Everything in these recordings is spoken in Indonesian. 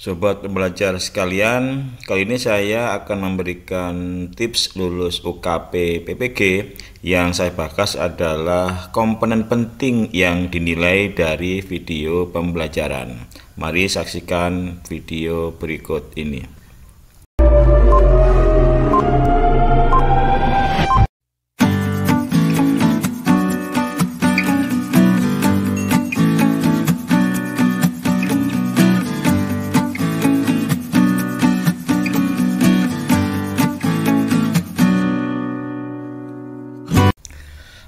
Sobat pembelajar sekalian, kali ini saya akan memberikan tips lulus UKP PPG yang saya bahas adalah komponen penting yang dinilai dari video pembelajaran. Mari saksikan video berikut ini.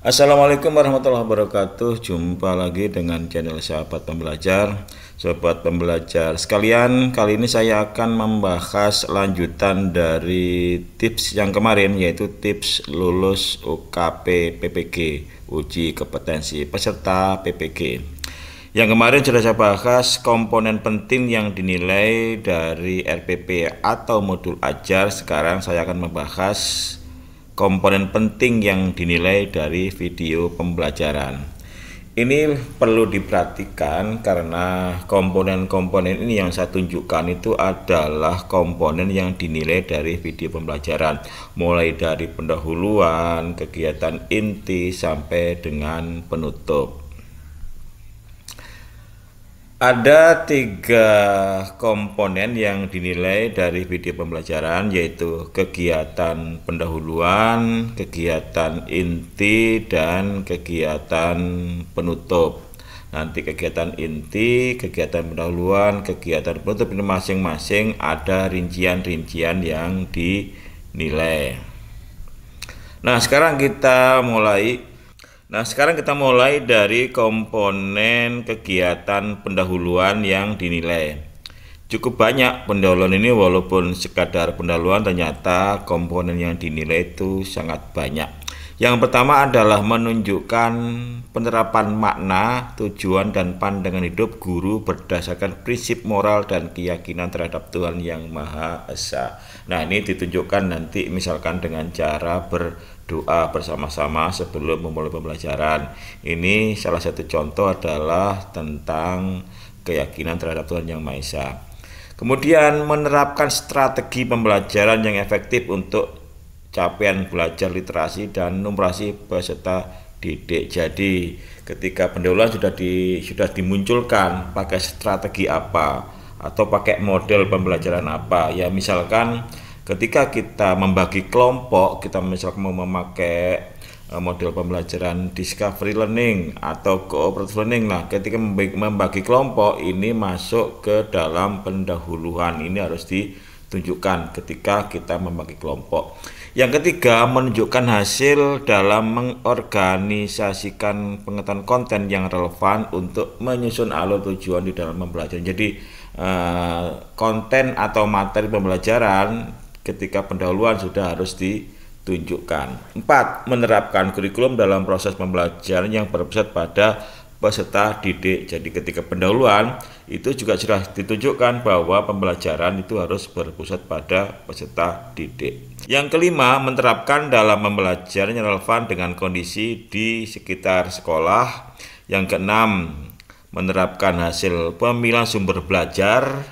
Assalamualaikum warahmatullahi wabarakatuh. Jumpa lagi dengan channel Sahabat Pembelajar. sahabat Pembelajar sekalian, kali ini saya akan membahas lanjutan dari tips yang kemarin yaitu tips lulus UKP PPG, uji kompetensi peserta PPG. Yang kemarin sudah saya bahas komponen penting yang dinilai dari RPP atau modul ajar. Sekarang saya akan membahas komponen penting yang dinilai dari video pembelajaran. Ini perlu diperhatikan karena komponen-komponen ini yang saya tunjukkan itu adalah komponen yang dinilai dari video pembelajaran mulai dari pendahuluan, kegiatan inti sampai dengan penutup. Ada tiga komponen yang dinilai dari video pembelajaran yaitu kegiatan pendahuluan, kegiatan inti, dan kegiatan penutup. Nanti kegiatan inti, kegiatan pendahuluan, kegiatan penutup ini masing-masing ada rincian-rincian yang dinilai. Nah sekarang kita mulai Nah, sekarang kita mulai dari komponen kegiatan pendahuluan yang dinilai. Cukup banyak pendahuluan ini walaupun sekadar pendahuluan ternyata komponen yang dinilai itu sangat banyak. Yang pertama adalah menunjukkan penerapan makna, tujuan dan pandangan hidup guru berdasarkan prinsip moral dan keyakinan terhadap Tuhan yang Maha Esa. Nah, ini ditunjukkan nanti misalkan dengan cara ber doa bersama-sama sebelum memulai pembelajaran. Ini salah satu contoh adalah tentang keyakinan terhadap Tuhan Yang Maha Esa. Kemudian menerapkan strategi pembelajaran yang efektif untuk capaian belajar literasi dan numerasi peserta didik. Jadi ketika pendahuluan sudah di sudah dimunculkan pakai strategi apa atau pakai model pembelajaran apa ya misalkan Ketika kita membagi kelompok, kita misalnya mau memakai eh, model pembelajaran discovery learning atau cooperative learning. Nah, ketika membagi kelompok ini masuk ke dalam pendahuluan ini harus ditunjukkan ketika kita membagi kelompok. Yang ketiga, menunjukkan hasil dalam mengorganisasikan pengetahuan konten yang relevan untuk menyusun alur tujuan di dalam pembelajaran. Jadi, eh, konten atau materi pembelajaran ketika pendahuluan sudah harus ditunjukkan. Empat, menerapkan kurikulum dalam proses pembelajaran yang berpusat pada peserta didik. Jadi ketika pendahuluan itu juga sudah ditunjukkan bahwa pembelajaran itu harus berpusat pada peserta didik. Yang kelima, menerapkan dalam pembelajaran yang relevan dengan kondisi di sekitar sekolah. Yang keenam, menerapkan hasil pemilihan sumber belajar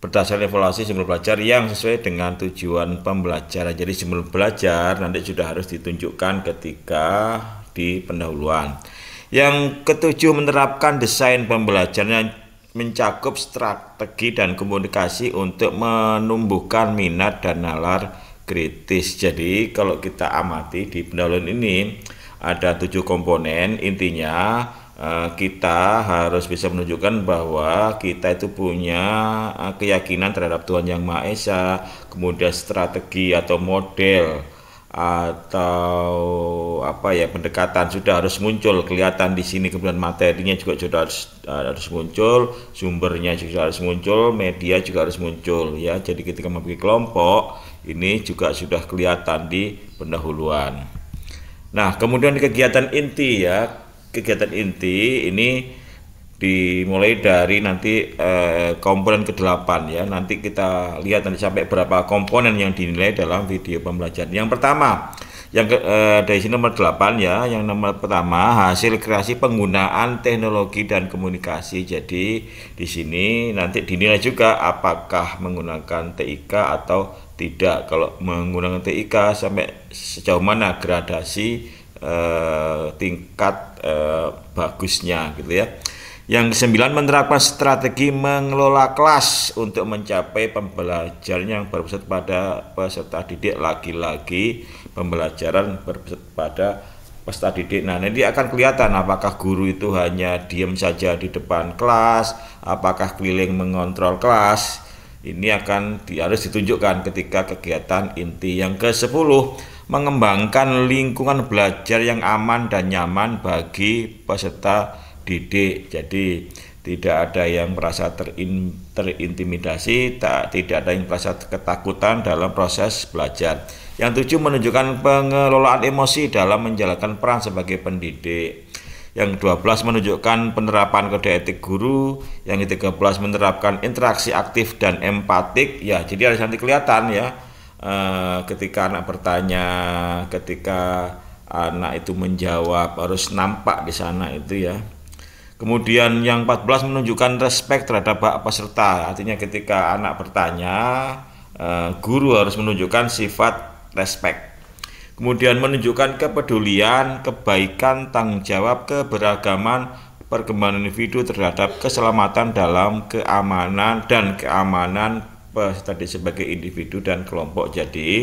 berdasarkan evaluasi sebelum belajar yang sesuai dengan tujuan pembelajaran. Jadi sebelum belajar nanti sudah harus ditunjukkan ketika di pendahuluan. Yang ketujuh menerapkan desain pembelajaran yang mencakup strategi dan komunikasi untuk menumbuhkan minat dan nalar kritis. Jadi kalau kita amati di pendahuluan ini ada tujuh komponen intinya Eh, kita harus bisa menunjukkan bahwa kita itu punya eh, keyakinan terhadap Tuhan Yang Maha Esa, kemudian strategi atau model atau apa ya pendekatan sudah harus muncul kelihatan di sini kemudian materinya juga sudah harus eh, harus muncul sumbernya juga harus muncul media juga harus muncul ya jadi ketika membagi kelompok ini juga sudah kelihatan di pendahuluan nah kemudian di kegiatan inti ya kegiatan inti ini dimulai dari nanti eh, komponen ke-8 ya. Nanti kita lihat nanti sampai berapa komponen yang dinilai dalam video pembelajaran. Yang pertama, yang ke, eh, dari sini nomor 8 ya. Yang nomor pertama hasil kreasi penggunaan teknologi dan komunikasi. Jadi di sini nanti dinilai juga apakah menggunakan TIK atau tidak. Kalau menggunakan TIK sampai sejauh mana gradasi Eh, tingkat eh, bagusnya gitu ya. Yang kesembilan menerapkan strategi mengelola kelas untuk mencapai pembelajaran yang berpusat pada peserta didik lagi-lagi pembelajaran berpusat pada peserta didik. Nah, nanti akan kelihatan apakah guru itu hanya diam saja di depan kelas, apakah keliling mengontrol kelas. Ini akan harus ditunjukkan ketika kegiatan inti yang ke-10 mengembangkan lingkungan belajar yang aman dan nyaman bagi peserta didik. Jadi tidak ada yang merasa terin, terintimidasi, tak, tidak ada yang merasa ketakutan dalam proses belajar. Yang tujuh menunjukkan pengelolaan emosi dalam menjalankan peran sebagai pendidik. Yang dua belas menunjukkan penerapan kode etik guru, yang tiga belas menerapkan interaksi aktif dan empatik. Ya, jadi harus nanti kelihatan ya uh, ketika anak bertanya, ketika anak itu menjawab harus nampak di sana itu ya. Kemudian yang 14 menunjukkan respek terhadap pak peserta. Artinya ketika anak bertanya, eh, guru harus menunjukkan sifat respek. Kemudian menunjukkan kepedulian, kebaikan, tanggung jawab, keberagaman, perkembangan individu terhadap keselamatan dalam keamanan dan keamanan tadi sebagai individu dan kelompok. Jadi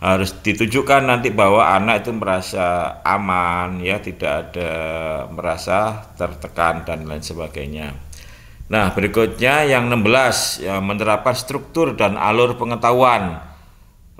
harus ditujukan nanti bahwa anak itu merasa aman ya, tidak ada merasa tertekan dan lain sebagainya. Nah, berikutnya yang 16 ya, menerapkan struktur dan alur pengetahuan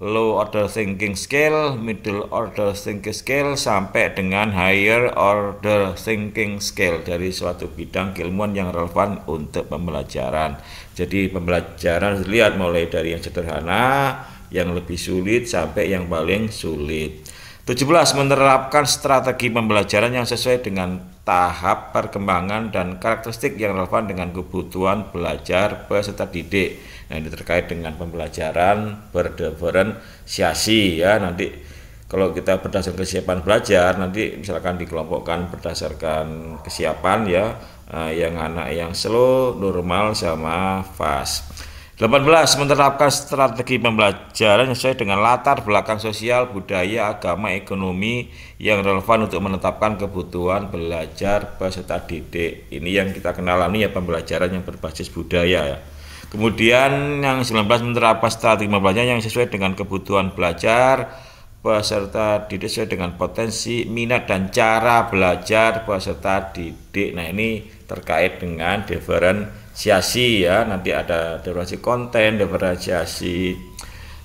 low order thinking scale, middle order thinking scale sampai dengan higher order thinking scale dari suatu bidang keilmuan yang relevan untuk pembelajaran. Jadi pembelajaran lihat mulai dari yang sederhana, yang lebih sulit sampai yang paling sulit. 17 menerapkan strategi pembelajaran yang sesuai dengan tahap perkembangan dan karakteristik yang relevan dengan kebutuhan belajar peserta didik. Nah, ini terkait dengan pembelajaran berdiferensiasi ya. Nanti kalau kita berdasarkan kesiapan belajar, nanti misalkan dikelompokkan berdasarkan kesiapan ya, eh, yang anak yang slow, normal sama fast. 18. Menerapkan strategi pembelajaran sesuai dengan latar belakang sosial, budaya, agama, ekonomi yang relevan untuk menetapkan kebutuhan belajar peserta didik. Ini yang kita kenal ini ya pembelajaran yang berbasis budaya ya. Kemudian yang 19 menerapkan strategi pembelajaran yang sesuai dengan kebutuhan belajar peserta didik sesuai dengan potensi, minat dan cara belajar peserta didik. Nah, ini terkait dengan diferensiasi ya nanti ada diferensiasi konten diferensiasi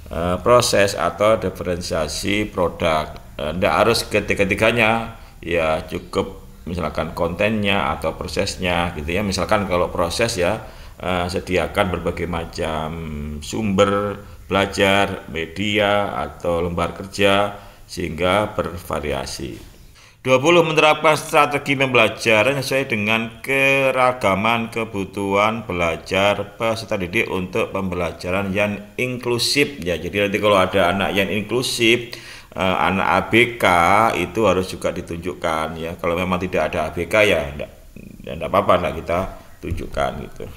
e, eh, proses atau diferensiasi produk tidak eh, e, harus ketiga-tiganya ya cukup misalkan kontennya atau prosesnya gitu ya misalkan kalau proses ya e, sediakan berbagai macam sumber belajar media atau lembar kerja sehingga bervariasi 20 menerapkan strategi pembelajaran sesuai dengan keragaman kebutuhan belajar peserta didik untuk pembelajaran yang inklusif ya. Jadi nanti kalau ada anak yang inklusif, eh, anak ABK itu harus juga ditunjukkan ya. Kalau memang tidak ada ABK ya tidak apa-apa lah kita tunjukkan gitu.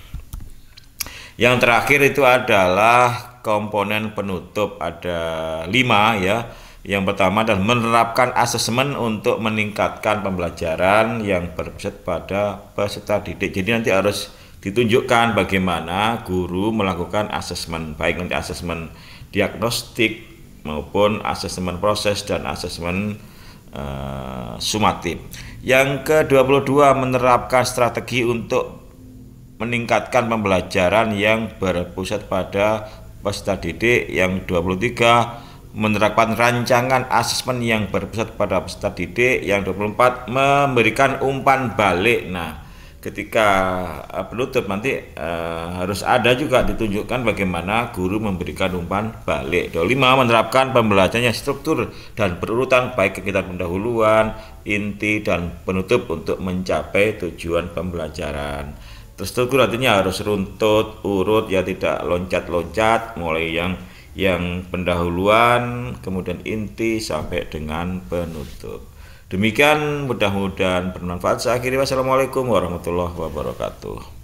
Yang terakhir itu adalah komponen penutup ada lima ya yang pertama adalah menerapkan asesmen untuk meningkatkan pembelajaran yang berpusat pada peserta didik. Jadi nanti harus ditunjukkan bagaimana guru melakukan asesmen baik nanti asesmen diagnostik maupun asesmen proses dan asesmen uh, eh, sumatif. Yang ke-22 menerapkan strategi untuk meningkatkan pembelajaran yang berpusat pada peserta didik. Yang 23 menerapkan rancangan asesmen yang berpusat pada peserta didik yang 24 memberikan umpan balik nah ketika uh, penutup nanti uh, harus ada juga ditunjukkan bagaimana guru memberikan umpan balik. Dua lima menerapkan pembelajaran yang struktur dan berurutan baik kegiatan pendahuluan, inti dan penutup untuk mencapai tujuan pembelajaran. Terstruktur artinya harus runtut, urut ya tidak loncat-loncat mulai yang yang pendahuluan, kemudian inti sampai dengan penutup. Demikian mudah-mudahan bermanfaat. Saya akhiri wassalamualaikum warahmatullahi wabarakatuh.